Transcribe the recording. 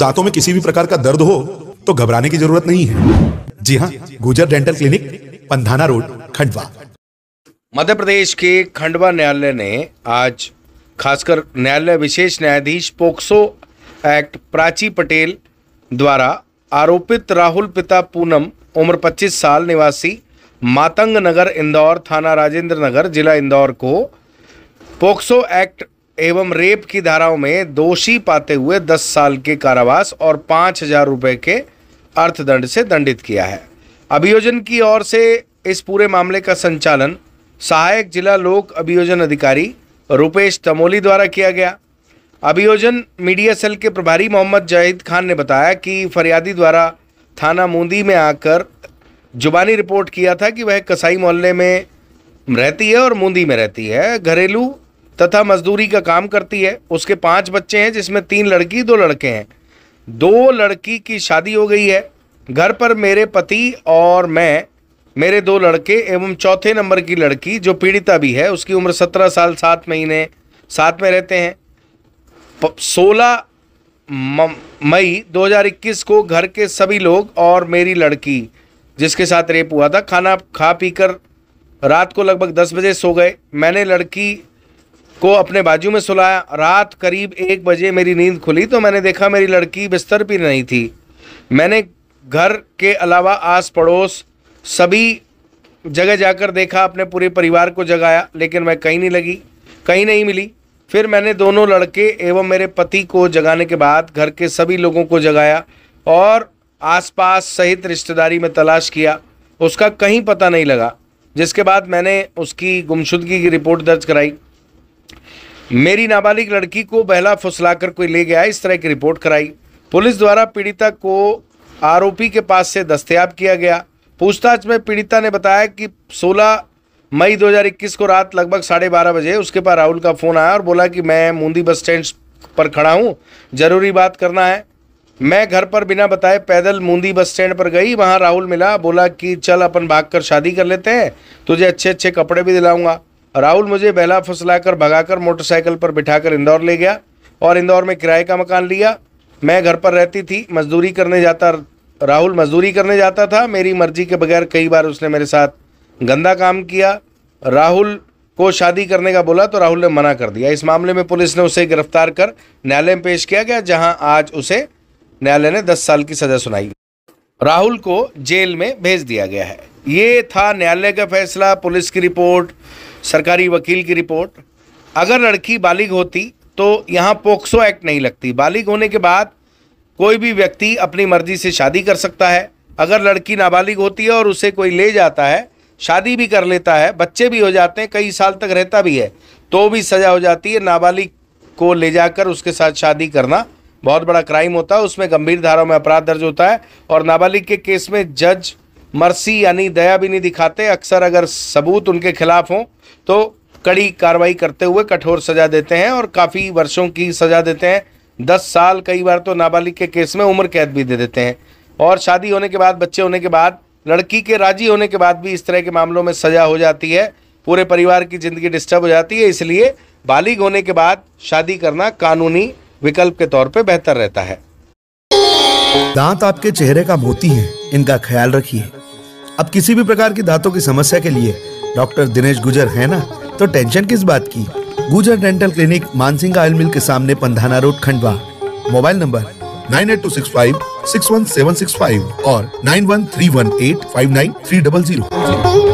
दांतों में किसी भी प्रकार का दर्द हो तो घबराने की जरूरत नहीं है जी हाँ Gujar dental clinic Pandhana road Khandwa Madhya Pradesh के खंडवा न्यायालय ने आज खासकर न्यायालय विशेष न्यायाधीश पोक्सो एक्ट प्राची पटेल द्वारा आरोपित राहुल पिता पूनम उम्र 25 साल निवासी मातंग नगर इंदौर थाना राजेंद्र नगर जिला इंदौर को पोक्सो एक्ट एवं रेप की धाराओं में दोषी पाते हुए 10 साल के कारावास और पाँच हजार रुपये के अर्थदंड से दंडित किया है अभियोजन की ओर से इस पूरे मामले का संचालन सहायक जिला लोक अभियोजन अधिकारी रुपेश तमोली द्वारा किया गया अभियोजन मीडिया सेल के प्रभारी मोहम्मद जाहिद खान ने बताया कि फरियादी द्वारा थाना मूंदी में आकर जुबानी रिपोर्ट किया था कि वह कसाई मोहल्ले में रहती है और मूंदी में रहती है घरेलू तथा मजदूरी का काम करती है उसके पांच बच्चे हैं जिसमें तीन लड़की दो लड़के हैं दो लड़की की शादी हो गई है घर पर मेरे पति और मैं मेरे दो लड़के एवं चौथे नंबर की लड़की जो पीड़िता भी है उसकी उम्र सत्रह साल सात महीने साथ में रहते हैं सोलह मई 2021 को घर के सभी लोग और मेरी लड़की जिसके साथ रेप हुआ था खाना खा पीकर रात को लगभग दस बजे सो गए मैंने लड़की को अपने बाजू में सुलाया रात करीब एक बजे मेरी नींद खुली तो मैंने देखा मेरी लड़की बिस्तर पर नहीं थी मैंने घर के अलावा आस पड़ोस सभी जगह जाकर देखा अपने पूरे परिवार को जगाया लेकिन मैं कहीं नहीं लगी कहीं नहीं मिली फिर मैंने दोनों लड़के एवं मेरे पति को जगाने के बाद घर के सभी लोगों को जगाया और आसपास सहित रिश्तेदारी में तलाश किया उसका कहीं पता नहीं लगा जिसके बाद मैंने उसकी गुमशुदगी की रिपोर्ट दर्ज कराई मेरी नाबालिग लड़की को बहला फुसलाकर कोई ले गया इस तरह की रिपोर्ट कराई पुलिस द्वारा पीड़िता को आरोपी के पास से दस्तियाब किया गया पूछताछ में पीड़िता ने बताया कि 16 मई 2021 को रात लगभग साढ़े बारह बजे उसके पास राहुल का फ़ोन आया और बोला कि मैं मूंदी बस स्टैंड पर खड़ा हूँ ज़रूरी बात करना है मैं घर पर बिना बताए पैदल मूंदी बस स्टैंड पर गई वहाँ राहुल मिला बोला कि चल अपन भाग कर शादी कर लेते हैं तुझे अच्छे अच्छे कपड़े भी दिलाऊंगा राहुल मुझे बहला फुसलाकर भगाकर मोटरसाइकिल पर बिठाकर इंदौर ले गया और इंदौर में किराए का मकान लिया मैं घर पर रहती थी मजदूरी करने जाता राहुल मजदूरी करने जाता था मेरी मर्जी के बगैर कई बार उसने मेरे साथ गंदा काम किया राहुल को शादी करने का बोला तो राहुल ने मना कर दिया इस मामले में पुलिस ने उसे गिरफ्तार कर न्यायालय में पेश किया गया जहां आज उसे न्यायालय ने 10 साल की सज़ा सुनाई राहुल को जेल में भेज दिया गया है ये था न्यायालय का फैसला पुलिस की रिपोर्ट सरकारी वकील की रिपोर्ट अगर लड़की बालिग होती तो यहाँ पोक्सो एक्ट नहीं लगती बालिग होने के बाद कोई भी व्यक्ति अपनी मर्जी से शादी कर सकता है अगर लड़की नाबालिग होती है और उसे कोई ले जाता है शादी भी कर लेता है बच्चे भी हो जाते हैं कई साल तक रहता भी है तो भी सज़ा हो जाती है नाबालिग को ले जाकर उसके साथ शादी करना बहुत बड़ा क्राइम होता है उसमें गंभीर धाराओं में अपराध दर्ज होता है और नाबालिग के केस में जज मर्सी यानी दया भी नहीं दिखाते अक्सर अगर सबूत उनके खिलाफ हों तो कड़ी कार्रवाई करते हुए कठोर सजा देते हैं और काफ़ी वर्षों की सजा देते हैं दस साल कई बार तो नाबालिग के केस में उम्र कैद भी दे देते हैं और शादी होने के बाद बच्चे होने के बाद लड़की के राजी होने के बाद भी इस तरह के मामलों में सज़ा हो जाती है पूरे परिवार की ज़िंदगी डिस्टर्ब हो जाती है इसलिए बालिग होने के बाद शादी करना कानूनी विकल्प के तौर पर बेहतर रहता है दांत आपके चेहरे का मोती है इनका ख्याल रखिए अब किसी भी प्रकार की दांतों की समस्या के लिए डॉक्टर दिनेश गुजर है ना तो टेंशन किस बात की Gujar dental clinic Mansingh oil mill के सामने Pandhana road Khandwa mobile number nine eight two six five six one seven six five और nine one three one eight five nine three double zero